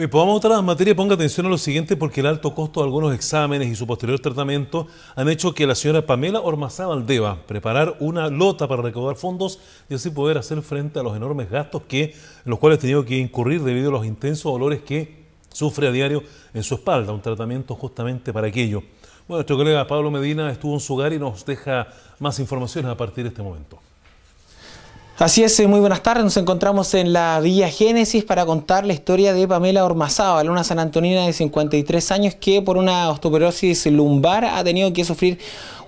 Bien, pues vamos a otra materia. Ponga atención a lo siguiente porque el alto costo de algunos exámenes y su posterior tratamiento han hecho que la señora Pamela Ormazábal deba preparar una lota para recaudar fondos y así poder hacer frente a los enormes gastos que, en los cuales ha tenido que incurrir debido a los intensos dolores que sufre a diario en su espalda. Un tratamiento justamente para aquello. Bueno, nuestro colega Pablo Medina estuvo en su hogar y nos deja más informaciones a partir de este momento. Así es, eh, muy buenas tardes. Nos encontramos en la Villa Génesis para contar la historia de Pamela Ormazábal, una sanantonina de 53 años que por una osteoporosis lumbar ha tenido que sufrir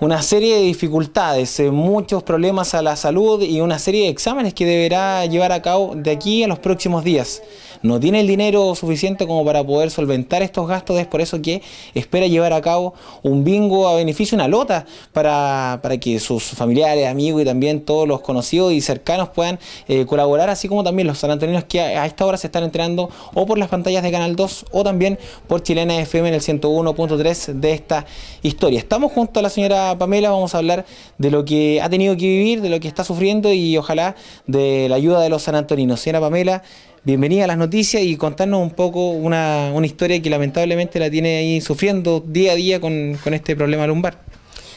una serie de dificultades, eh, muchos problemas a la salud y una serie de exámenes que deberá llevar a cabo de aquí a los próximos días. No tiene el dinero suficiente como para poder solventar estos gastos, es por eso que espera llevar a cabo un bingo a beneficio, una lota, para, que sus familiares, amigos y también todos los conocidos y cercanos puedan eh, colaborar, así como también los sanantoninos que a, esta hora se están entrenando o por las pantallas de Canal 2 o también por Chilena FM en el 101.3 de esta historia. Estamos junto a la señora Pamela vamos a hablar de lo que ha tenido que vivir, de lo que está sufriendo y ojalá de la ayuda de los sanantoninos. Señora Pamela, bienvenida a las noticias y contarnos un poco una, historia que lamentablemente la tiene ahí sufriendo día a día con, este problema lumbar.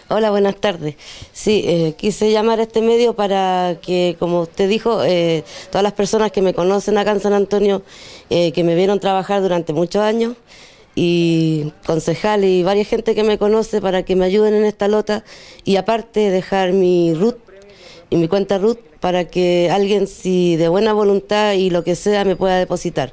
Hola, buenas tardes. Sí, eh, quise llamar a este medio para que, como usted dijo, eh, todas las personas que me conocen acá en San Antonio, eh, que me vieron trabajar durante muchos años, y concejal y varias gente que me conoce para que me ayuden en esta lota y aparte dejar mi RUT y mi cuenta RUT para que alguien si de buena voluntad y lo que sea me pueda depositar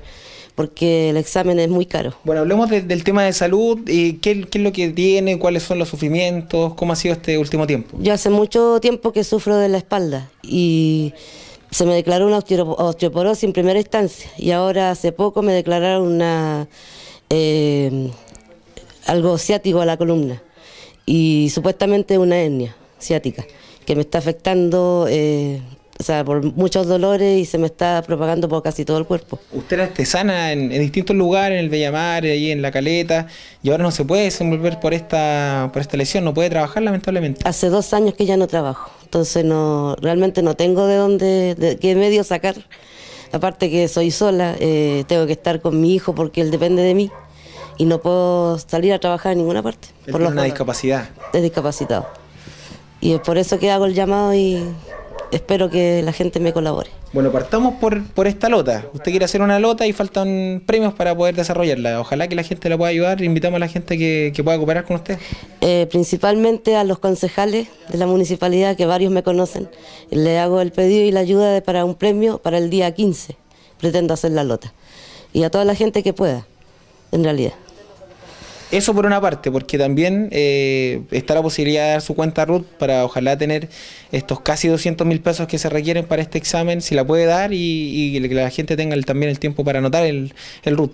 porque el examen es muy caro. Bueno, hablemos del tema de salud, y ¿qué, ¿qué, es lo que tiene, cuáles son los sufrimientos, cómo ha sido este último tiempo. Yo hace mucho tiempo que sufro de la espalda y se me declaró una osteoporosis en primera instancia y ahora hace poco me declararon una eh, algo ciático a la columna y supuestamente una etnia ciática que me está afectando eh, o sea, por muchos dolores y se me está propagando por casi todo el cuerpo. Usted era artesana en, distintos lugares, en el Bellamar, ahí en La Caleta, y ahora no se puede desenvolver por esta, por esta lesión, no puede trabajar lamentablemente. Hace dos años que ya no trabajo, entonces no realmente no tengo de dónde, de qué medio sacar. Aparte que soy sola, eh, tengo que estar con mi hijo porque él depende de mí y no puedo salir a trabajar en ninguna parte. Es por una discapacidad. Es discapacitado. Y es por eso que hago el llamado y espero que la gente me colabore. Bueno, partamos por, por esta lota. Usted quiere hacer una lota y faltan premios para poder desarrollarla. Ojalá que la gente la pueda ayudar. Invitamos a la gente que, pueda cooperar con usted. Eh, principalmente a los concejales de la municipalidad, que varios me conocen. Le hago el pedido y la ayuda de, para un premio para el día 15. Pretendo hacer la lota. Y a toda la gente que pueda en realidad. Eso por una parte, porque también eh, está la posibilidad de dar su cuenta RUT para ojalá tener estos casi 200 mil pesos que se requieren para este examen, si la puede dar y, que la gente tenga también el tiempo para anotar el, el RUT.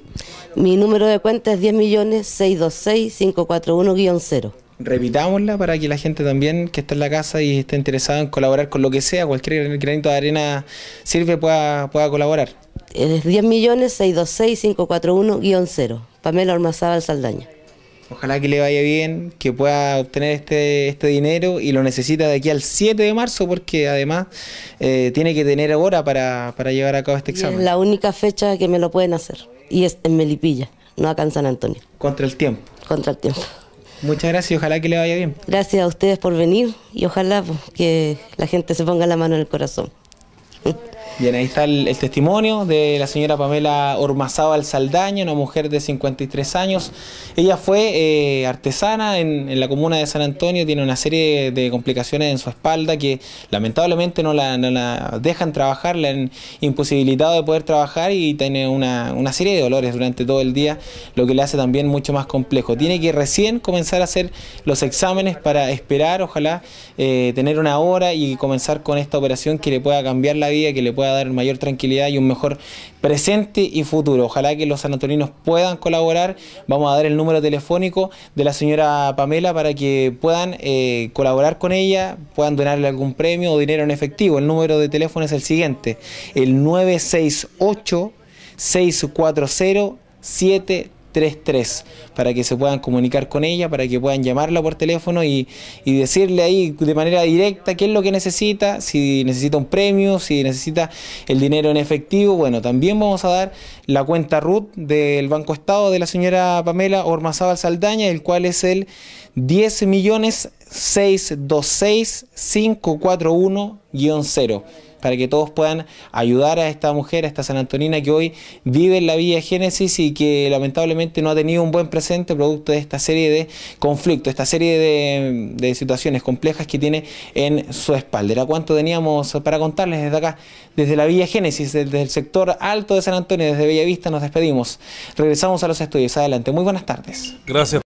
Mi número de cuenta es 10626541 millones 0 repitámosla para que la gente también que está en la casa y esté interesada en colaborar con lo que sea, cualquier granito de arena sirve, pueda, pueda colaborar es 10 millones 626-541-0. Pamela Ormazábal Saldaña. Ojalá que le vaya bien, que pueda obtener este, este dinero y lo necesita de aquí al 7 de marzo porque además eh, tiene que tener ahora para, llevar a cabo este examen. la única fecha que me lo pueden hacer y es en Melipilla, no acá en San Antonio. Contra el tiempo. Contra el tiempo. Muchas gracias y ojalá que le vaya bien. Gracias a ustedes por venir y ojalá que la gente se ponga la mano en el corazón. Bien, ahí está el, testimonio de la señora Pamela Ormazábal Saldaña, una mujer de 53 años. Ella fue eh, artesana en, la comuna de San Antonio, tiene una serie de complicaciones en su espalda que lamentablemente no la, dejan trabajar, la han imposibilitado de poder trabajar y tiene una, serie de dolores durante todo el día, lo que le hace también mucho más complejo. Tiene que recién comenzar a hacer los exámenes para esperar, ojalá, eh, tener una hora y comenzar con esta operación que le pueda cambiar la vida, que le pueda a dar mayor tranquilidad y un mejor presente y futuro. Ojalá que los sanatorinos puedan colaborar. Vamos a dar el número telefónico de la señora Pamela para que puedan eh, colaborar con ella, puedan donarle algún premio o dinero en efectivo. El número de teléfono es el siguiente, el 968 640 7 33 para que se puedan comunicar con ella, para que puedan llamarla por teléfono y, y decirle ahí de manera directa qué es lo que necesita, si necesita un premio, si necesita el dinero en efectivo. Bueno, también vamos a dar la cuenta RUT del Banco Estado de la señora Pamela Ormazábal Saldaña, el cual es el 10 millones 626 541 0 para que todos puedan ayudar a esta mujer, a esta San Antonina que hoy vive en la Villa Génesis y que lamentablemente no ha tenido un buen presente producto de esta serie de conflictos, esta serie de, situaciones complejas que tiene en su espalda. Era cuánto teníamos para contarles desde acá, desde la Villa Génesis, desde el sector alto de San Antonio, desde Bellavista, nos despedimos. Regresamos a los estudios. Adelante. Muy buenas tardes. Gracias.